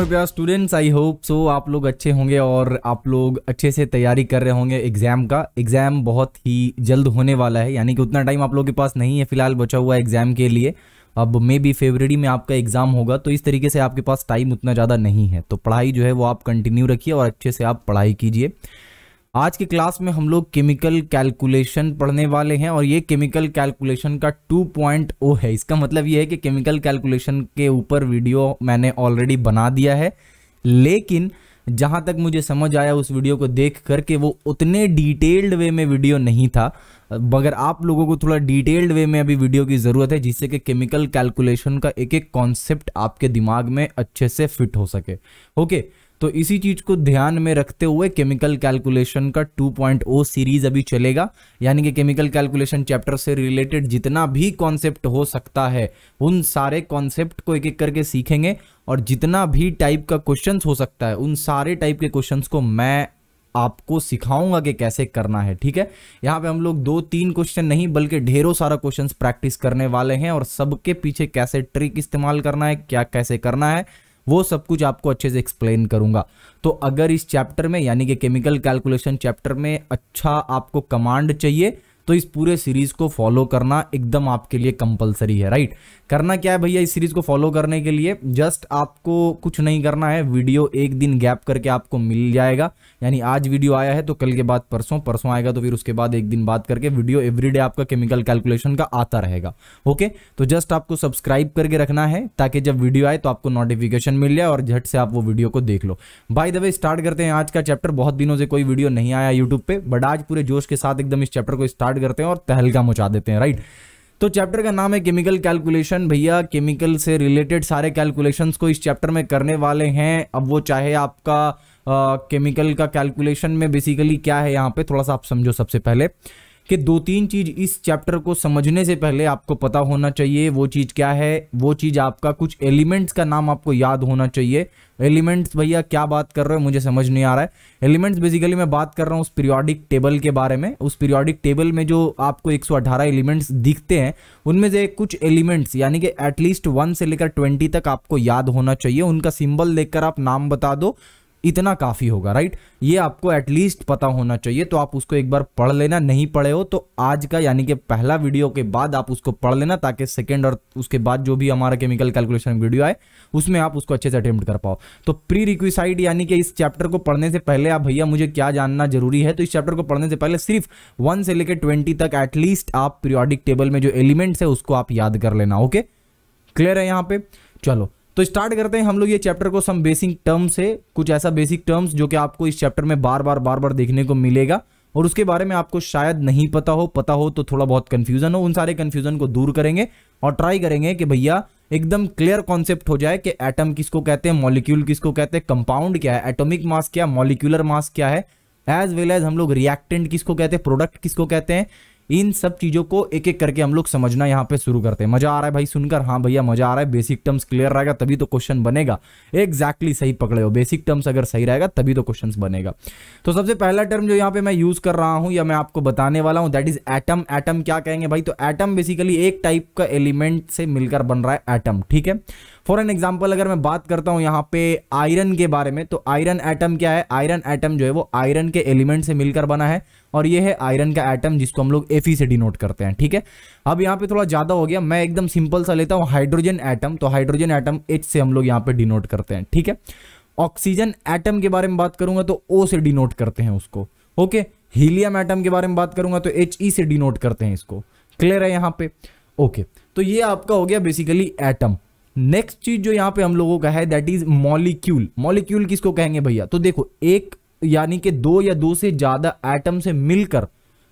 मेरे प्यार students I hope so आप लोग अच्छे होंगे और आप लोग अच्छे से तैयारी कर रहे होंगे एग्जाम का एग्जाम बहुत ही जल्द होने वाला है यानी कि उतना टाइम आप लोग के पास नहीं है फिलहाल बचा हुआ एग्जाम के लिए अब मे बी फेबररी में आपका एग्जाम होगा तो इस तरीके से आपके पास टाइम उतना ज़्यादा नहीं है तो पढ़ाई जो है वो आप कंटिन्यू रखिए और अच्छे से आप पढ़ाई कीजिए आज की क्लास में हम लोग केमिकल कैलकुलेशन पढ़ने वाले हैं और ये केमिकल कैलकुलेशन का 2.0 है इसका मतलब ये है कि केमिकल कैलकुलेशन के ऊपर वीडियो मैंने ऑलरेडी बना दिया है लेकिन जहाँ तक मुझे समझ आया उस वीडियो को देख करके वो उतने डिटेल्ड वे में वीडियो नहीं था मगर आप लोगों को थोड़ा डिटेल्ड वे में अभी वीडियो की ज़रूरत है जिससे कि केमिकल कैलकुलेशन का एक एक कॉन्सेप्ट आपके दिमाग में अच्छे से फिट हो सके ओके तो इसी चीज़ को ध्यान में रखते हुए केमिकल कैलकुलेशन का 2.0 सीरीज अभी चलेगा यानी कि केमिकल कैलकुलेशन चैप्टर से रिलेटेड जितना भी कॉन्सेप्ट हो सकता है उन सारे कॉन्सेप्ट को एक एक करके सीखेंगे और जितना भी टाइप का क्वेश्चन हो सकता है उन सारे टाइप के क्वेश्चन को मैं आपको सिखाऊंगा कि कैसे करना है ठीक है यहाँ पे हम लोग दो तीन क्वेश्चन नहीं बल्कि ढेरों सारा क्वेश्चन प्रैक्टिस करने वाले हैं और सबके पीछे कैसे ट्रिक इस्तेमाल करना है क्या कैसे करना है वो सब कुछ आपको अच्छे से एक्सप्लेन करूंगा तो अगर इस चैप्टर में यानी कि केमिकल कैलकुलेशन चैप्टर में अच्छा आपको कमांड चाहिए तो इस पूरे सीरीज को फॉलो करना एकदम आपके लिए कंपलसरी है राइट करना क्या है भैया इस सीरीज को फॉलो करने के लिए जस्ट आपको कुछ नहीं करना है वीडियो एक दिन गैप करके आपको मिल जाएगा यानी आज वीडियो आया है तो कल के बाद परसों परसों आएगा तो फिर उसके बाद एक दिन बात करके वीडियो एवरीडे आपका केमिकल कैलकुलेशन का आता रहेगा ओके तो जस्ट आपको सब्सक्राइब करके रखना है ताकि जब वीडियो आए तो आपको नोटिफिकेशन मिल जाए और झट से आप वो वीडियो को देख लो बाय द वे स्टार्ट करते हैं आज का चैप्टर बहुत दिनों से कोई वीडियो नहीं आया यूट्यूब पर बट आज पूरे जोश के साथ एकदम इस चैप्टर को स्टार्ट स्टार्ट करते हैं और तहलका मचा देते हैं राइट तो चैप्टर का नाम है केमिकल कैलकुलेशन भैया केमिकल से रिलेटेड सारे कैलकुलेशंस को इस चैप्टर में करने वाले हैं अब वो चाहे आपका केमिकल का कैलकुलेशन में बेसिकली क्या है यहाँ पे थोड़ा सा आप समझो सबसे पहले कि दो तीन चीज़ इस चैप्टर को समझने से पहले आपको पता होना चाहिए वो चीज़ क्या है वो चीज़ आपका कुछ एलिमेंट्स का नाम आपको याद होना चाहिए एलिमेंट्स भैया क्या बात कर रहे हो मुझे समझ नहीं आ रहा है एलिमेंट्स बेसिकली मैं बात कर रहा हूँ उस पीरियोडिक टेबल के बारे में उस पीरियोडिक टेबल में जो आपको 118 एलिमेंट्स दिखते हैं उनमें से कुछ एलिमेंट्स यानी कि एटलीस्ट वन से लेकर ट्वेंटी तक आपको याद होना चाहिए उनका सिंबल देखकर आप नाम बता दो इतना काफ़ी होगा राइट ये आपको एटलीस्ट पता होना चाहिए तो आप उसको एक बार पढ़ लेना नहीं पढ़े हो तो आज का यानी कि पहला वीडियो के बाद आप उसको पढ़ लेना ताकि सेकेंड और उसके बाद जो भी हमारा केमिकल कैलकुलेशन वीडियो आए उसमें आप उसको अच्छे से अटेम्प्ट कर पाओ तो प्री रिक्विसाइड यानी कि इस चैप्टर को पढ़ने से पहले आप भैया मुझे क्या जानना जरूरी है तो इस चैप्टर को पढ़ने से पहले सिर्फ वन से लेकर ट्वेंटी तक एटलीस्ट आप पीरियोडिक टेबल में जो एलिमेंट्स है उसको आप याद कर लेना ओके क्लियर है यहाँ पे चलो तो स्टार्ट करते हैं हम लोग ये चैप्टर को सम बेसिक टर्म्स है कुछ ऐसा बेसिक टर्म्स जो कि आपको इस चैप्टर में बार बार बार बार देखने को मिलेगा और उसके बारे में आपको शायद नहीं पता हो पता हो तो थोड़ा बहुत कन्फ्यूजन हो उन सारे कन्फ्यूजन को दूर करेंगे और ट्राई करेंगे कि भैया एकदम क्लियर कॉन्सेप्ट हो जाए कि एटम किसको कहते हैं मॉलिक्यूल किसको कहते हैं कंपाउंड क्या है एटॉमिक मास क्या मॉलिक्यूलर मास क्या है एज वेल एज हम लोग रिएक्टेंट किसको कहते हैं प्रोडक्ट किसको कहते हैं इन सब चीज़ों को एक एक करके हम लोग समझना यहाँ पे शुरू करते हैं मजा आ रहा है भाई सुनकर हाँ भैया मजा आ रहा है बेसिक टर्म्स क्लियर रहेगा तभी तो क्वेश्चन बनेगा एक्जैक्टली exactly सही पकड़े हो बेसिक टर्म्स अगर सही रहेगा तभी तो क्वेश्चन बनेगा तो सबसे पहला टर्म जो यहाँ पे मैं यूज कर रहा हूँ या मैं आपको बताने वाला हूँ दैट इज एटम एटम क्या कहेंगे भाई तो एटम बेसिकली एक टाइप का एलिमेंट से मिलकर बन रहा है एटम ठीक है फॉर एन एग्जाम्पल अगर मैं बात करता हूँ यहाँ पे आयरन के बारे में तो आयरन एटम क्या है आयरन एटम जो है वो आयरन के एलिमेंट से मिलकर बना है और ये है आयरन का एटम जिसको हम लोग एफ से डिनोट करते हैं ठीक है अब यहाँ पे थोड़ा ज़्यादा हो गया मैं एकदम सिंपल सा लेता हूँ हाइड्रोजन एटम तो हाइड्रोजन एटम एच से हम लोग यहाँ पे डिनोट करते हैं ठीक है ऑक्सीजन एटम के बारे में बात करूंगा तो ओ से डिनोट करते हैं उसको ओके हीलियम एटम के बारे में बात करूंगा तो एच ई e से डिनोट करते हैं इसको क्लियर है यहाँ पे ओके तो ये आपका हो गया बेसिकली एटम नेक्स्ट चीज जो यहाँ पे हम लोगों का है दैट इज मॉलिक्यूल मॉलिक्यूल किसको कहेंगे भैया तो देखो एक यानी कि दो या दो से ज़्यादा एटम से मिलकर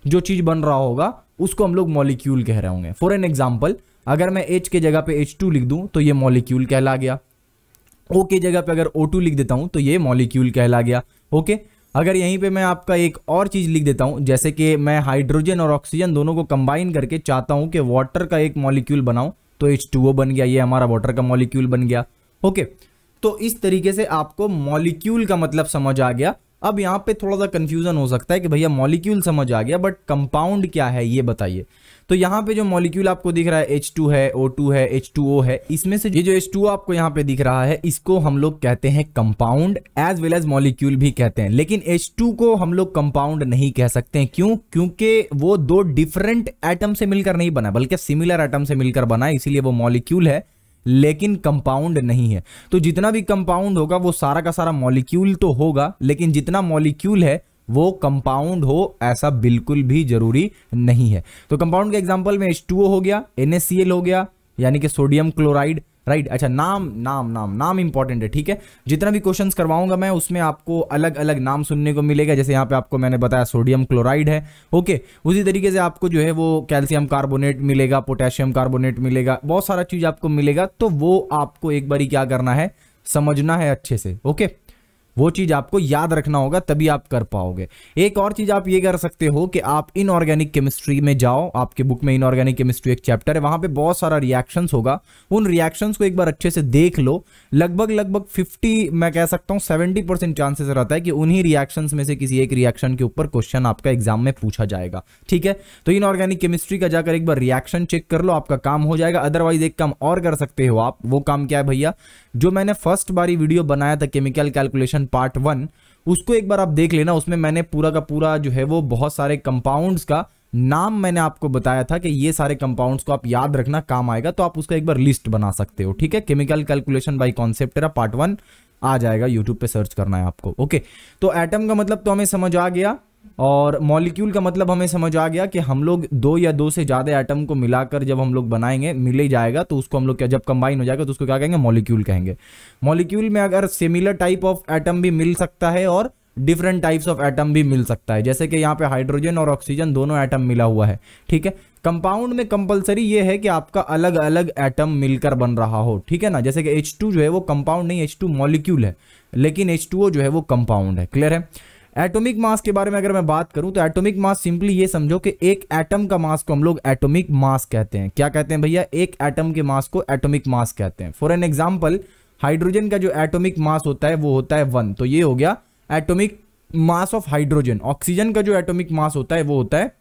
जो चीज़ बन रहा होगा उसको हम लोग मॉलिक्यूल कह रहे होंगे फॉर एन एग्जाम्पल अगर मैं एच के जगह पे एच टू लिख दूं तो ये मॉलिक्यूल कहला गया ओ के जगह पे अगर ओ टू लिख देता हूं तो ये मॉलिक्यूल कहला गया ओके अगर यहीं पे मैं आपका एक और चीज़ लिख देता हूं जैसे कि मैं हाइड्रोजन और ऑक्सीजन दोनों को कंबाइन करके चाहता हूं कि वाटर का एक मॉलिक्यूल बनाऊं तो एच टू बन गया ये हमारा वाटर का मॉलिक्यूल बन गया ओके तो इस तरीके से आपको मॉलिक्यूल का मतलब समझ आ गया अब यहाँ पे थोड़ा सा कन्फ्यूज़न हो सकता है कि भैया मॉलिक्यूल समझ आ गया बट कंपाउंड क्या है ये बताइए तो यहाँ पे जो मॉलिक्यूल आपको दिख रहा है H2 है O2 है H2O है इसमें से ये जो H2O आपको यहाँ पे दिख रहा है इसको हम लोग कहते हैं compound as well as molecule भी कहते हैं लेकिन H2 को हम लोग कंपाउंड नहीं कह सकते हैं क्यों क्योंकि वो दो डिफरेंट एटम से मिलकर नहीं बना बल्कि सिमिलर एटम से मिलकर बना इसीलिए वो मॉलिक्यूल है लेकिन कंपाउंड नहीं है तो जितना भी कंपाउंड होगा वो सारा का सारा मॉलिक्यूल तो होगा लेकिन जितना मॉलिक्यूल है वो कंपाउंड हो ऐसा बिल्कुल भी जरूरी नहीं है तो कंपाउंड के एग्जाम्पल में एच हो गया एन हो गया यानी कि सोडियम क्लोराइड राइट अच्छा नाम नाम नाम नाम इंपॉर्टेंट है ठीक है जितना भी क्वेश्चंस करवाऊंगा मैं उसमें आपको अलग अलग नाम सुनने को मिलेगा जैसे यहाँ पे आपको मैंने बताया सोडियम क्लोराइड है ओके उसी तरीके से आपको जो है वो कैल्शियम कार्बोनेट मिलेगा पोटेशियम कार्बोनेट मिलेगा बहुत सारा चीज़ आपको मिलेगा तो वो आपको एक बारी क्या करना है समझना है अच्छे से ओके वो चीज़ आपको याद रखना होगा तभी आप कर पाओगे एक और चीज़ आप ये कर सकते हो कि आप इनऑर्गेनिक केमिस्ट्री में जाओ आपके बुक में इनऑर्गेनिक केमिस्ट्री एक चैप्टर है वहां पे बहुत सारा रिएक्शन होगा उन रिएक्शन को एक बार अच्छे से देख लो लगभग लगभग फिफ्टी मैं कह सकता हूँ सेवेंटी परसेंट चांसेस रहता है कि उन्हीं रिएक्शन में से किसी एक रिएक्शन के ऊपर क्वेश्चन आपका एग्जाम में पूछा जाएगा ठीक है तो इनऑर्गेनिक केमिस्ट्री का जाकर एक बार रिएक्शन चेक कर लो आपका काम हो जाएगा अदरवाइज एक काम और कर सकते हो आप वो काम क्या है भैया जो मैंने फर्स्ट बारी वीडियो बनाया था केमिकल कैलकुलेशन पार्ट वन उसको एक बार आप देख लेना उसमें मैंने पूरा का पूरा जो है वो बहुत सारे कंपाउंड्स का नाम मैंने आपको बताया था कि ये सारे कंपाउंड्स को आप याद रखना काम आएगा तो आप उसका एक बार लिस्ट बना सकते हो ठीक है chemical calculation by concept part one आ जाएगा यूट्यूब पे सर्च करना है आपको ओके तो एटम का मतलब तो हमें समझ आ गया और मॉलिक्यूल का मतलब हमें समझ आ गया कि हम लोग दो या दो से ज़्यादा एटम को मिलाकर जब हम लोग बनाएंगे मिले जाएगा तो उसको हम लोग क्या जब कंबाइन हो जाएगा तो उसको क्या कहेंगे मॉलिक्यूल कहेंगे मॉलिक्यूल में अगर सिमिलर टाइप ऑफ एटम भी मिल सकता है और डिफरेंट टाइप्स ऑफ एटम भी मिल सकता है जैसे कि यहाँ पे हाइड्रोजन और ऑक्सीजन दोनों एटम मिला हुआ है ठीक है कंपाउंड में कंपलसरी ये है कि आपका अलग अलग एटम मिलकर बन रहा हो ठीक है ना जैसे कि H2 जो है वो कंपाउंड नहीं H2 मॉलिक्यूल है लेकिन H2O जो है वो कंपाउंड है क्लियर है एटॉमिक मास के बारे में अगर मैं बात करूं तो एटॉमिक मास सिंपली ये समझो कि एक एटम का मास को हम लोग एटॉमिक मास कहते हैं क्या कहते हैं भैया एक एटम के मास को एटॉमिक मास कहते हैं फॉर एन एग्जाम्पल हाइड्रोजन का जो एटॉमिक मास होता है वो होता है वन तो ये हो गया atomic mass of hydrogen oxygen का जो एटॉमिक मास होता है वो होता है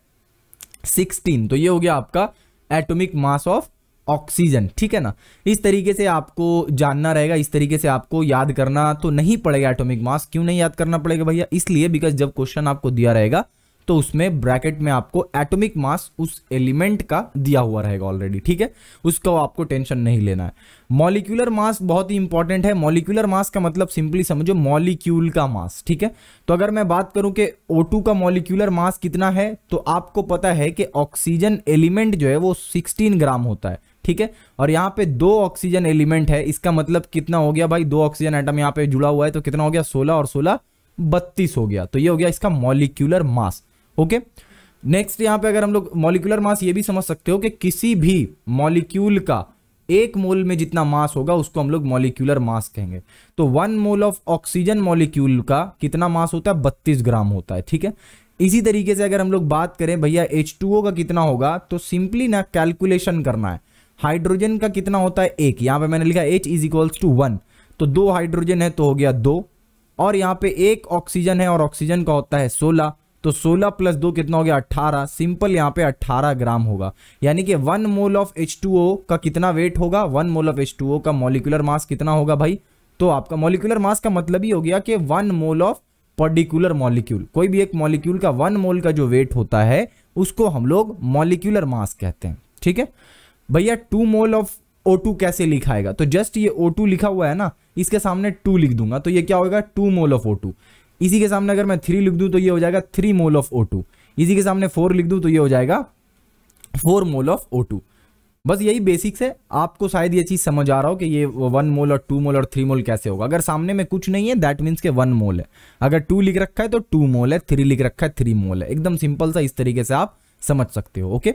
सिक्सटीन तो ये हो गया आपका एटॉमिक मास ऑफ ऑक्सीजन ठीक है ना इस तरीके से आपको जानना रहेगा इस तरीके से आपको याद करना तो नहीं पड़ेगा एटॉमिक मास क्यों नहीं याद करना पड़ेगा भैया इसलिए बिकॉज जब क्वेश्चन आपको दिया रहेगा तो उसमें ब्रैकेट में आपको एटॉमिक मास उस एलिमेंट का दिया हुआ रहेगा ऑलरेडी ठीक है उसका आपको टेंशन नहीं लेना है मॉलिक्यूलर मास बहुत ही इंपॉर्टेंट है मॉलिक्यूलर मास का मतलब सिंपली समझो मॉलिक्यूल का मास ठीक है तो अगर मैं बात करूं कि O2 का मॉलिक्यूलर मास कितना है तो आपको पता है कि ऑक्सीजन एलिमेंट जो है वो 16 ग्राम होता है ठीक है और यहाँ पे दो ऑक्सीजन एलिमेंट है इसका मतलब कितना हो गया भाई दो ऑक्सीजन आइटम यहाँ पे जुड़ा हुआ है तो कितना हो गया सोलह और सोलह बत्तीस हो गया तो ये हो गया इसका मॉलिक्यूलर मास ओके नेक्स्ट यहाँ पे अगर हम लोग मॉलिक्यूलर मास ये भी समझ सकते हो कि किसी भी मॉलिक्यूल का एक मोल में जितना मास होगा उसको हम लोग मॉलिक्यूलर मास कहेंगे तो one mole of oxygen molecule का कितना मास होता है बत्तीस ग्राम होता है ठीक है इसी तरीके से अगर हम लोग बात करें भैया H2O का कितना होगा तो सिंपली ना कैलकुलेशन करना है हाइड्रोजन का कितना होता है एक यहाँ पे मैंने लिखा H is equals to one तो दो हाइड्रोजन है तो हो गया दो और यहाँ पे एक ऑक्सीजन है और ऑक्सीजन का होता है सोलह तो सोलह प्लस दो कितना हो गया अट्ठारह सिंपल यहाँ पे अट्ठारह ग्राम होगा यानी कि वन मोल ऑफ ओ का कितना वेट होगा वन मोल ऑफ ओ का मोलिकुलर मास कितना होगा भाई तो आपका मोलिकुलर मास का मतलब ही हो गया कि one mole of particular molecule कोई भी एक मॉलिक्यूल का वन मोल का जो वेट होता है उसको हम लोग मॉलिक्यूलर मास कहते हैं ठीक है भैया two mole of O two कैसे लिखाएगा तो जस्ट ये ओ टू लिखा हुआ है ना इसके सामने टू लिख दूंगा तो ये क्या होगा two mole of O two इसी के सामने अगर मैं थ्री लिख दूं तो ये हो जाएगा three mole of O two इसी के सामने फोर लिख दूं तो ये हो जाएगा four mole of O two बस यही बेसिक्स है आपको शायद ये चीज़ समझ आ रहा हो कि ये वन मोल और टू मोल और थ्री मोल कैसे होगा अगर सामने में कुछ नहीं है दैट मीन्स के वन मोल है अगर टू लिख रखा है तो टू मोल है थ्री लिख रखा है थ्री मोल है एकदम सिंपल सा इस तरीके से आप समझ सकते हो ओके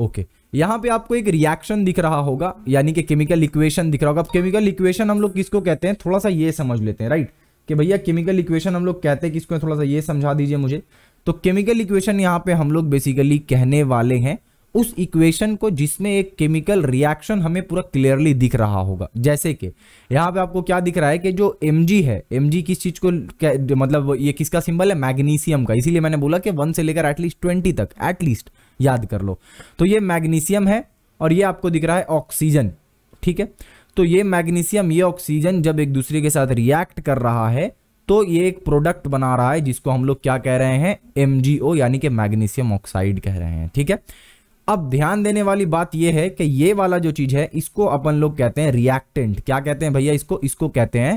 ओके यहाँ पे आपको एक रिएक्शन दिख रहा होगा यानी कि केमिकल इक्वेशन दिख रहा होगा केमिकल इक्वेशन हम लोग किसको कहते हैं थोड़ा सा ये समझ लेते हैं राइट कि भैया केमिकल इक्वेशन हम लोग कहते हैं किसको थोड़ा सा ये समझा दीजिए मुझे तो केमिकल इक्वेशन यहाँ पे हम लोग बेसिकली कहने वाले हैं उस इक्वेशन को जिसमें एक केमिकल रिएक्शन हमें पूरा क्लियरली दिख रहा होगा जैसे कि यहाँ पे आपको क्या दिख रहा है कि जो एम है एम किस चीज़ को मतलब ये किसका सिंबल है मैग्नीशियम का इसीलिए मैंने बोला कि वन से लेकर एटलीस्ट ट्वेंटी तक एटलीस्ट याद कर लो तो ये मैग्नीशियम है और ये आपको दिख रहा है ऑक्सीजन ठीक है तो ये मैग्नीशियम ये ऑक्सीजन जब एक दूसरे के साथ रिएक्ट कर रहा है तो ये एक प्रोडक्ट बना रहा है जिसको हम लोग क्या कह रहे हैं एम यानी कि मैग्नीशियम ऑक्साइड कह रहे हैं ठीक है अब ध्यान देने वाली बात यह है कि ये वाला जो चीज है इसको अपन लोग कहते हैं रिएक्टेंट क्या कहते हैं भैया इसको इसको कहते हैं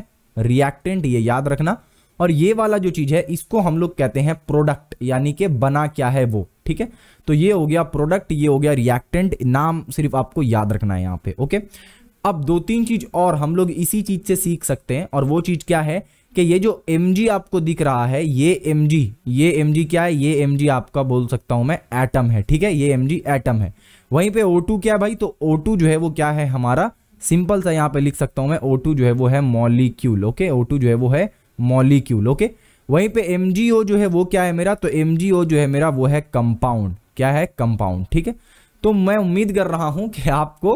रिएक्टेंट ये याद रखना और ये वाला जो चीज है इसको हम लोग कहते हैं प्रोडक्ट यानी कि बना क्या है वो ठीक है तो ये हो गया प्रोडक्ट ये हो गया रिएक्टेंट नाम सिर्फ आपको याद रखना है यहाँ पे ओके अब दो तीन चीज और हम लोग इसी चीज से सीख सकते हैं और वो चीज क्या है कि ये जो एम आपको दिख रहा है ये एम ये एम क्या है ये एम आपका बोल सकता हूं मैं एटम है ठीक है ये एम एटम है वहीं पे O2 क्या है भाई तो O2 जो है वो क्या है हमारा सिंपल सा यहाँ पे लिख सकता हूं मैं O2 जो है वो है मॉलिक्यूल ओके O2 जो है वो है मॉलिक्यूल ओके वहीं पे एम जो है वो क्या है मेरा तो एम जो है मेरा वो है कंपाउंड क्या है कंपाउंड ठीक है तो मैं उम्मीद कर रहा हूं कि आपको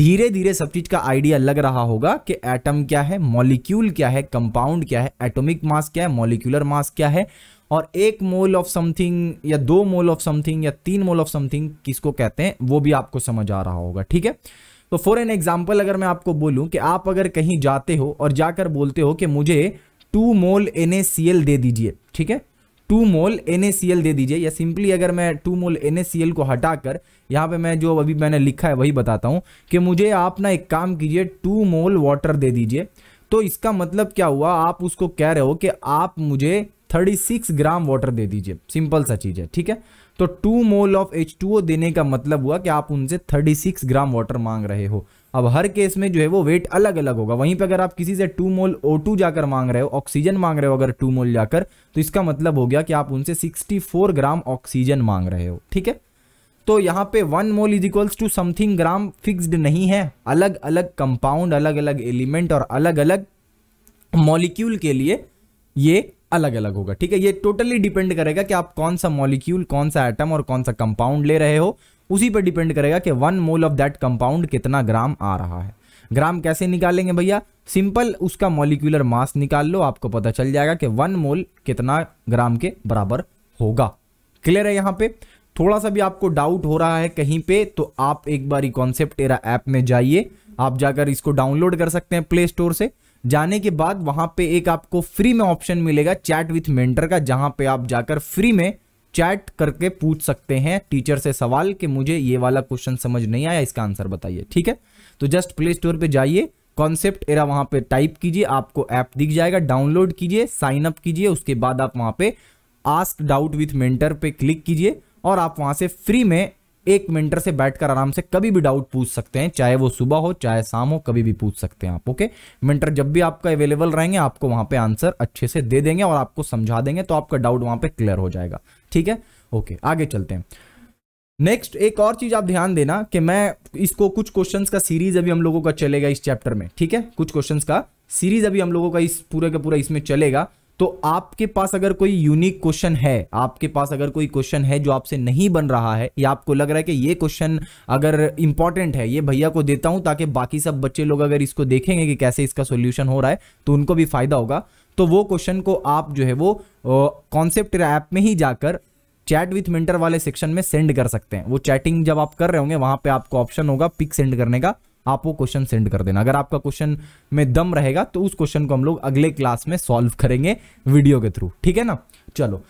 धीरे धीरे सब चीज का आइडिया लग रहा होगा कि एटम क्या है मॉलिक्यूल क्या है कंपाउंड क्या है एटॉमिक मास क्या है मॉलिक्यूलर मास क्या है और एक मोल ऑफ समथिंग या दो मोल ऑफ समथिंग या तीन मोल ऑफ समथिंग किसको कहते हैं वो भी आपको समझ आ रहा होगा ठीक है तो फॉर एन एग्जाम्पल अगर मैं आपको बोलूं कि आप अगर कहीं जाते हो और जाकर बोलते हो कि मुझे टू मोल एन दे दीजिए ठीक है टू मोल एन दे दीजिए या सिंपली अगर मैं टू मोल एन को हटाकर यहाँ पे मैं जो अभी मैंने लिखा है वही बताता हूँ कि मुझे आप ना एक काम कीजिए टू मोल वाटर दे दीजिए तो इसका मतलब क्या हुआ आप उसको कह रहे हो कि आप मुझे 36 ग्राम वाटर दे दीजिए सिंपल सा चीज़ है ठीक है तो टू मोल ऑफ एच देने का मतलब हुआ कि आप उनसे थर्टी ग्राम वाटर मांग रहे हो अब हर केस में जो है वो वेट अलग अलग होगा वहीं पर अगर आप किसी से टू मोल O2 जाकर मांग रहे हो ऑक्सीजन मांग रहे हो अगर टू मोल जाकर तो इसका मतलब हो गया कि आप उनसे 64 ग्राम ऑक्सीजन मांग रहे हो ठीक है तो यहाँ पे one mole is equals to something gram fixed नहीं है अलग अलग कंपाउंड अलग अलग एलिमेंट और अलग अलग मॉलिक्यूल के लिए ये अलग अलग होगा ठीक है ये टोटली डिपेंड करेगा कि आप कौन सा मॉलिक्यूल कौन सा एटम और कौन सा कंपाउंड ले रहे हो उसी पर डिपेंड करेगा कि one mole of that compound कितना ग्राम आ रहा है ग्राम कैसे निकालेंगे भैया सिंपल उसका मॉलिक्यूलर मास निकाल लो आपको पता चल जाएगा कि वन मोल कितना ग्राम के बराबर होगा क्लियर है यहाँ पे थोड़ा सा भी आपको डाउट हो रहा है कहीं पे तो आप एक बार कॉन्सेप्ट एरा ऐप में जाइए आप जाकर इसको डाउनलोड कर सकते हैं प्ले स्टोर से जाने के बाद वहां पे एक आपको फ्री में ऑप्शन मिलेगा चैट विथ मेंटर का जहां पे आप जाकर फ्री में चैट करके पूछ सकते हैं टीचर से सवाल कि मुझे ये वाला क्वेश्चन समझ नहीं आया इसका आंसर बताइए ठीक है तो जस्ट प्ले स्टोर पर जाइए कॉन्सेप्ट एरा वहां पे टाइप कीजिए आपको ऐप दिख जाएगा डाउनलोड कीजिए साइन अप कीजिए उसके बाद आप वहां पे आस्क डाउट विथ मेंटर पे क्लिक कीजिए और आप वहां से फ्री में एक मेंटर से बैठकर आराम से कभी भी डाउट पूछ सकते हैं चाहे वो सुबह हो चाहे शाम हो कभी भी पूछ सकते हैं आप ओके मेंटर जब भी आपका अवेलेबल रहेंगे आपको वहां पे आंसर अच्छे से दे देंगे और आपको समझा देंगे तो आपका डाउट वहां पे क्लियर हो जाएगा ठीक है ओके आगे चलते हैं नेक्स्ट एक और चीज आप ध्यान देना कि मैं इसको कुछ क्वेश्चंस का सीरीज अभी हम लोगों का चलेगा इस चैप्टर में ठीक है कुछ क्वेश्चंस का सीरीज अभी हम लोगों का इस पूरे का पूरा इसमें चलेगा तो आपके पास अगर कोई यूनिक क्वेश्चन है आपके पास अगर कोई क्वेश्चन है जो आपसे नहीं बन रहा है या आपको लग रहा है कि ये क्वेश्चन अगर इंपॉर्टेंट है ये भैया को देता हूं ताकि बाकी सब बच्चे लोग अगर इसको देखेंगे कि कैसे इसका सोल्यूशन हो रहा है तो उनको भी फायदा होगा तो वो क्वेश्चन को आप जो है वो कॉन्सेप्ट ऐप में ही जाकर चैट विथ मिंटर वाले सेक्शन में सेंड कर सकते हैं वो चैटिंग जब आप कर रहे होंगे वहां पे आपको ऑप्शन होगा पिक सेंड करने का आप वो क्वेश्चन सेंड कर देना अगर आपका क्वेश्चन में दम रहेगा तो उस क्वेश्चन को हम लोग अगले क्लास में सॉल्व करेंगे वीडियो के थ्रू ठीक है ना चलो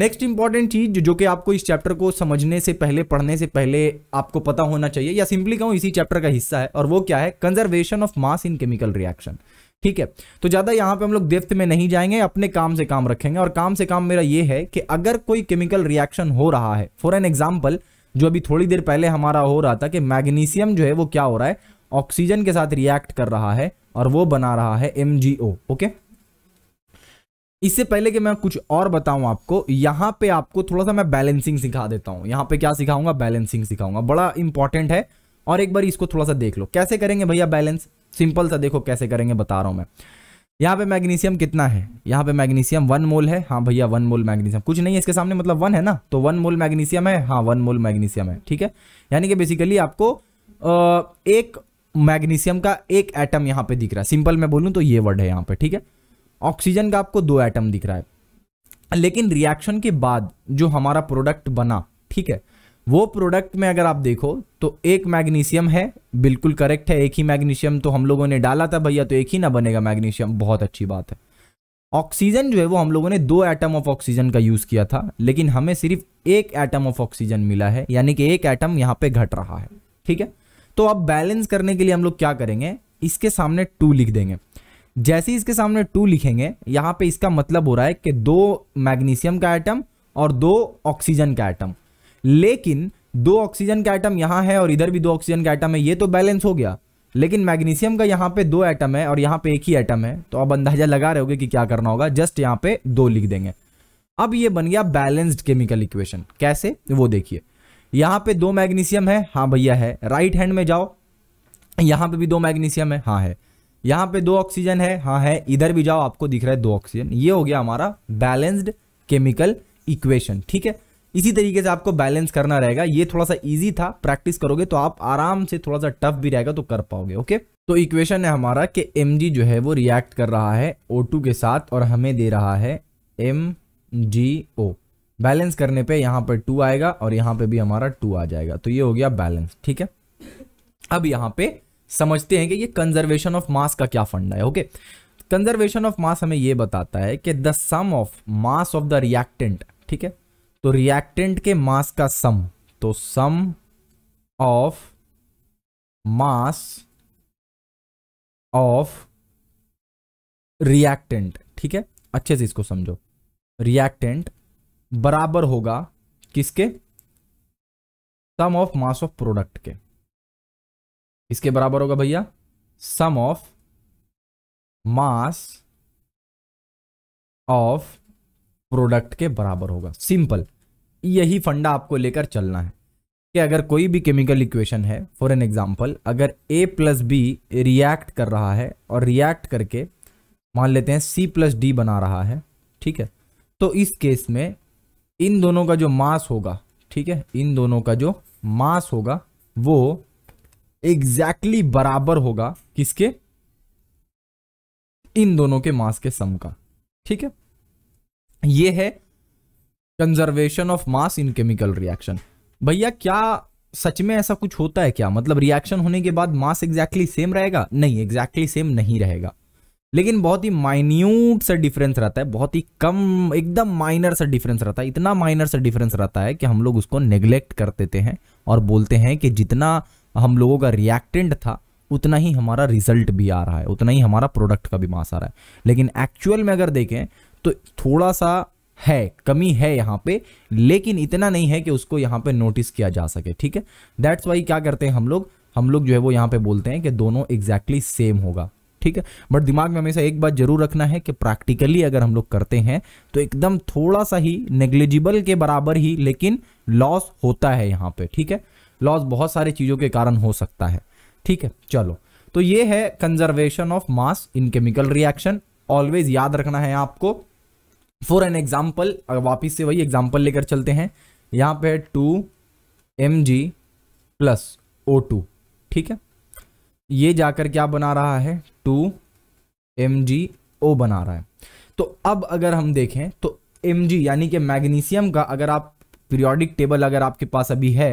नेक्स्ट इंपॉर्टेंट चीज जो कि आपको इस चैप्टर को समझने से पहले पढ़ने से पहले आपको पता होना चाहिए या सिंपली कहूं इसी चैप्टर का हिस्सा है और वो क्या है conservation of mass in chemical reaction ठीक है तो ज्यादा यहाँ पे हम लोग देफ्त में नहीं जाएंगे अपने काम से काम रखेंगे और काम से काम मेरा ये है कि अगर कोई केमिकल रिएक्शन हो रहा है फॉर एन एग्जाम्पल जो अभी थोड़ी देर पहले हमारा हो रहा था कि मैग्नीशियम जो है वो क्या हो रहा है ऑक्सीजन के साथ रिएक्ट कर रहा है और वो बना रहा है एम ओके इससे पहले कि मैं कुछ और बताऊं आपको यहां पे आपको थोड़ा सा मैं बैलेंसिंग सिखा देता हूं यहां पे क्या सिखाऊंगा बैलेंसिंग सिखाऊंगा बड़ा इंपॉर्टेंट है और एक बार इसको थोड़ा सा देख लो कैसे करेंगे भैया बैलेंस सिंपल सा देखो कैसे करेंगे बता रहा हूं मैं यहां पे मैग्नीशियम कितना है यहां पे मैग्नीशियम वन मोल है हाँ भैया वन मोल मैग्नीशियम कुछ नहीं है इसके सामने मतलब वन है ना तो वन मोल मैग्नीशियम है हाँ वन मोल मैग्नीशियम है ठीक है यानी कि बेसिकली आपको एक मैग्नीशियम का एक एटम यहां पे दिख रहा है सिंपल मैं बोलूं तो ये वर्ड है यहां पे ठीक है ऑक्सीजन का आपको दो एटम दिख रहा है लेकिन रिएक्शन के बाद जो हमारा प्रोडक्ट बना ठीक है वो प्रोडक्ट में अगर आप देखो तो एक मैग्नीशियम है बिल्कुल करेक्ट है एक ही मैग्नीशियम तो हम लोगों ने डाला था भैया तो एक ही ना बनेगा मैग्नीशियम बहुत अच्छी बात है ऑक्सीजन जो है वो हम लोगों ने दो एटम ऑफ ऑक्सीजन का यूज़ किया था लेकिन हमें सिर्फ एक एटम ऑफ ऑक्सीजन मिला है यानी कि एक एटम यहाँ पे घट रहा है ठीक है तो अब बैलेंस करने के लिए हम लोग क्या करेंगे इसके सामने टू लिख देंगे जैसे ही इसके सामने टू लिखेंगे यहाँ पे इसका मतलब हो रहा है कि दो मैग्नीशियम का आइटम और दो ऑक्सीजन का आइटम लेकिन दो ऑक्सीजन का आइटम यहाँ है और इधर भी दो ऑक्सीजन का आइटम है ये तो बैलेंस हो गया लेकिन मैग्नीशियम का यहाँ पे दो आइटम है और यहाँ पे एक ही आइटम है तो अब अंदाजा लगा रहे हो कि क्या करना होगा जस्ट यहाँ पे दो लिख देंगे अब ये बन गया बैलेंस्ड केमिकल इक्वेशन कैसे वो देखिए यहाँ पे दो मैग्नीशियम है हाँ भैया है राइट हैंड में जाओ यहाँ पे भी दो मैग्नीशियम है हाँ है यहाँ पे दो ऑक्सीजन है हाँ है इधर भी जाओ आपको दिख रहा है दो ऑक्सीजन ये हो गया हमारा बैलेंस्ड केमिकल इक्वेशन ठीक है इसी तरीके से आपको बैलेंस करना रहेगा ये थोड़ा सा ईजी था प्रैक्टिस करोगे तो आप आराम से थोड़ा सा टफ भी रहेगा तो कर पाओगे ओके तो इक्वेशन है हमारा कि एम जो है वो रिएक्ट कर रहा है ओ के साथ और हमें दे रहा है एम जी ओ बैलेंस करने पे यहाँ पर टू आएगा और यहाँ पे भी हमारा टू आ जाएगा तो ये हो गया बैलेंस ठीक है अब यहाँ पे समझते हैं कि ये कंजर्वेशन ऑफ मास का क्या फंडा है ओके कंजर्वेशन ऑफ मास हमें ये बताता है कि the sum of mass of the reactant ठीक है तो रिएक्टेंट के मास का सम तो sum of mass of reactant ठीक है अच्छे से इसको समझो रिएक्टेंट बराबर होगा किसके sum of mass of product के इसके बराबर होगा भैया sum of mass of product के बराबर होगा सिंपल यही फंडा आपको लेकर चलना है कि अगर कोई भी केमिकल इक्वेशन है फॉर एन एग्जाम्पल अगर ए प्लस बी रिएक्ट कर रहा है और रिएक्ट करके मान लेते हैं सी प्लस डी बना रहा है ठीक है तो इस केस में इन दोनों का जो मास होगा ठीक है इन दोनों का जो मास होगा वो एग्जैक्टली exactly बराबर होगा किसके इन दोनों के मास के सम का ठीक है ये है conservation of mass in chemical reaction भैया क्या सच में ऐसा कुछ होता है क्या मतलब रिएक्शन होने के बाद मास एग्जैक्टली सेम रहेगा नहीं एग्जैक्टली exactly सेम नहीं रहेगा लेकिन बहुत ही माइन्यूट सा डिफरेंस रहता है बहुत ही कम एकदम माइनर सा डिफरेंस रहता है इतना माइनर सा डिफरेंस रहता है कि हम लोग उसको नेग्लेक्ट कर देते हैं और बोलते हैं कि जितना हम लोगों का रिएक्टेंट था उतना ही हमारा रिजल्ट भी आ रहा है उतना ही हमारा प्रोडक्ट का भी मास आ रहा है लेकिन एक्चुअल में अगर देखें तो थोड़ा सा है कमी है यहाँ पे लेकिन इतना नहीं है कि उसको यहाँ पे नोटिस किया जा सके ठीक है दैट्स वाई क्या करते हैं हम लोग हम लोग जो है वो यहाँ पे बोलते हैं कि दोनों एग्जैक्टली exactly सेम होगा ठीक है बट दिमाग में हमेशा एक बात जरूर रखना है कि प्रैक्टिकली अगर हम लोग करते हैं तो एकदम थोड़ा सा ही नेग्लिजिबल के बराबर ही लेकिन लॉस होता है यहाँ पे ठीक है लॉस बहुत सारी चीज़ों के कारण हो सकता है ठीक है चलो तो ये है conservation of mass in chemical reaction always याद रखना है आपको फॉर एन एग्जाम्पल वापिस से वही एग्जाम्पल लेकर चलते हैं यहाँ पे two M G plus O two ठीक है ये जाकर क्या बना रहा है टू एम जी ओ बना रहा है तो अब अगर हम देखें तो एम जी यानी कि मैग्नीशियम का अगर आप पीरियोडिक टेबल अगर आपके पास अभी है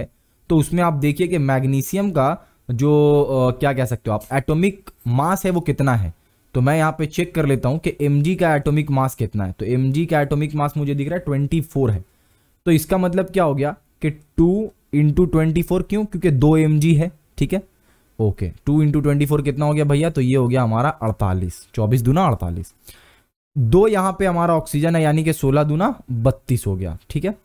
तो उसमें आप देखिए कि मैग्नीशियम का जो आ, क्या कह सकते हो आप एटॉमिक मास है वो कितना है तो मैं यहाँ पे चेक कर लेता हूँ कि एम का एटॉमिक मास कितना है तो एम का एटॉमिक मास मुझे दिख रहा है ट्वेंटी फोर है तो इसका मतलब क्या हो गया कि टू इंटू ट्वेंटी फोर क्यों क्योंकि दो एम है ठीक है okay two into twenty four कितना हो गया भैया तो ये हो गया हमारा अड़तालीस चौबीस दूना अड़तालीस दो यहाँ पे हमारा ऑक्सीजन है यानी कि सोलह दूना बत्तीस हो गया ठीक है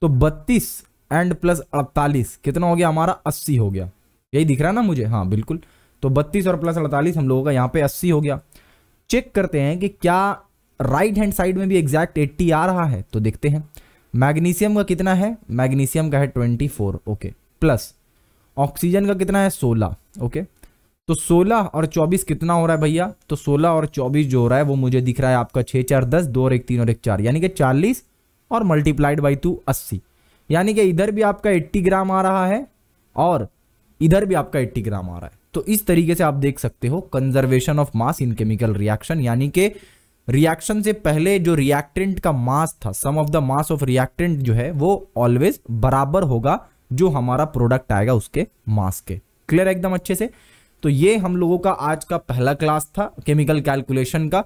तो बत्तीस एंड प्लस अड़तालीस कितना हो गया हमारा अस्सी हो गया यही दिख रहा है ना मुझे हाँ बिल्कुल तो बत्तीस और प्लस अड़तालीस हम लोगों का यहाँ पे अस्सी हो गया चेक करते हैं कि क्या राइट हैंड साइड में भी एग्जैक्ट एट्टी आ रहा है तो देखते हैं मैग्नीशियम का कितना है मैग्नीशियम का है twenty four okay plus oxygen का कितना है सोलह ओके तो 16 और 24 कितना हो रहा है भैया तो 16 और 24 जो हो रहा है वो मुझे दिख रहा है आपका छः चार दस दो और एक तीन और एक चार यानी कि 40 और मल्टीप्लाइड बाई टू अस्सी यानी कि इधर भी आपका 80 ग्राम आ रहा है और इधर भी आपका 80 ग्राम आ रहा है तो इस तरीके से आप देख सकते हो conservation of mass in chemical reaction यानी कि रिएक्शन से पहले जो रिएक्टेंट का मास था sum of the mass of reactant जो है वो ऑलवेज बराबर होगा जो हमारा प्रोडक्ट आएगा उसके मास के क्लियर एकदम अच्छे से तो ये हम लोगों का आज का पहला क्लास था केमिकल कैलकुलेशन का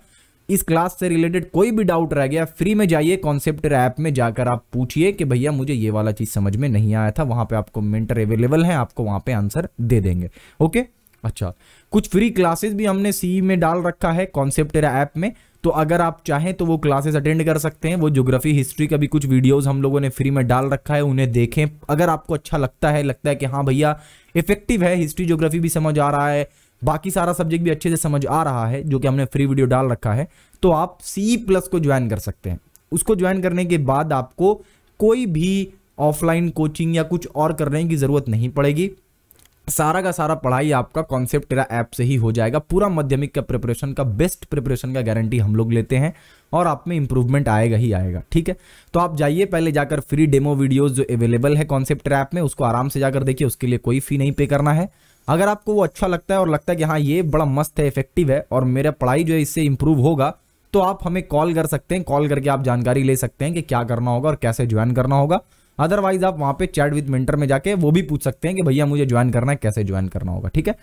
इस क्लास से रिलेटेड कोई भी डाउट रह गया फ्री में जाइए कॉन्सेप्ट ऐप में जाकर आप पूछिए कि भैया मुझे ये वाला चीज़ समझ में नहीं आया था वहां पे आपको मेंटर अवेलेबल है आपको वहां पे आंसर दे देंगे ओके अच्छा कुछ फ्री क्लासेस भी हमने सी में डाल रखा है कॉन्सेप्ट ऐप में तो अगर आप चाहें तो वो क्लासेस अटेंड कर सकते हैं वो ज्योग्राफी हिस्ट्री का भी कुछ वीडियोस हम लोगों ने फ्री में डाल रखा है उन्हें देखें अगर आपको अच्छा लगता है लगता है कि हाँ भैया इफेक्टिव है हिस्ट्री ज्योग्राफी भी समझ आ रहा है बाकी सारा सब्जेक्ट भी अच्छे से समझ आ रहा है जो कि हमने फ्री वीडियो डाल रखा है तो आप सी प्लस को ज्वाइन कर सकते हैं उसको ज्वाइन करने के बाद आपको कोई भी ऑफलाइन कोचिंग या कुछ और करने की ज़रूरत नहीं पड़ेगी सारा का सारा पढ़ाई आपका कॉन्सेप्ट तेरा ऐप से ही हो जाएगा पूरा माध्यमिक का प्रिपरेशन का बेस्ट प्रिपरेशन का गारंटी हम लोग लेते हैं और आप में इंप्रूवमेंट आएगा ही आएगा ठीक है तो आप जाइए पहले जाकर फ्री डेमो वीडियोस जो अवेलेबल है कॉन्सेप्ट ऐप में उसको आराम से जाकर देखिए उसके लिए कोई फी नहीं पे करना है अगर आपको वो अच्छा लगता है और लगता है कि हाँ ये बड़ा मस्त है इफेक्टिव है और मेरा पढ़ाई जो है इससे इंप्रूव होगा तो आप हमें कॉल कर सकते हैं कॉल करके आप जानकारी ले सकते हैं कि क्या करना होगा और कैसे ज्वाइन करना होगा अदरवाइज आप वहां पे चैट विद मेंटर में जाके वो भी पूछ सकते हैं कि भैया मुझे ज्वाइन करना है कैसे ज्वाइन करना होगा ठीक है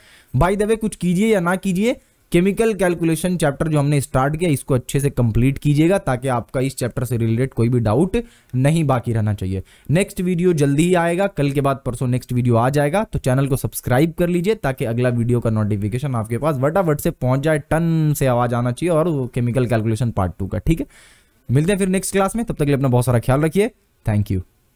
बाई द वे कुछ कीजिए या ना कीजिए केमिकल कैलकुलेशन चैप्टर जो हमने स्टार्ट किया इसको अच्छे से कंप्लीट कीजिएगा ताकि आपका इस चैप्टर से रिलेटेड कोई भी डाउट नहीं बाकी रहना चाहिए नेक्स्ट वीडियो जल्दी ही आएगा कल के बाद परसों नेक्स्ट वीडियो आ जाएगा तो चैनल को सब्सक्राइब कर लीजिए ताकि अगला वीडियो का नोटिफिकेशन आपके पास वटावट से पहुंच जाए टन से आवाज आना चाहिए और केमिकल कैलकुलेशन पार्ट टू का ठीक है मिलते हैं फिर नेक्स्ट क्लास में तब तक अपना बहुत सारा ख्याल रखिए थैंक यू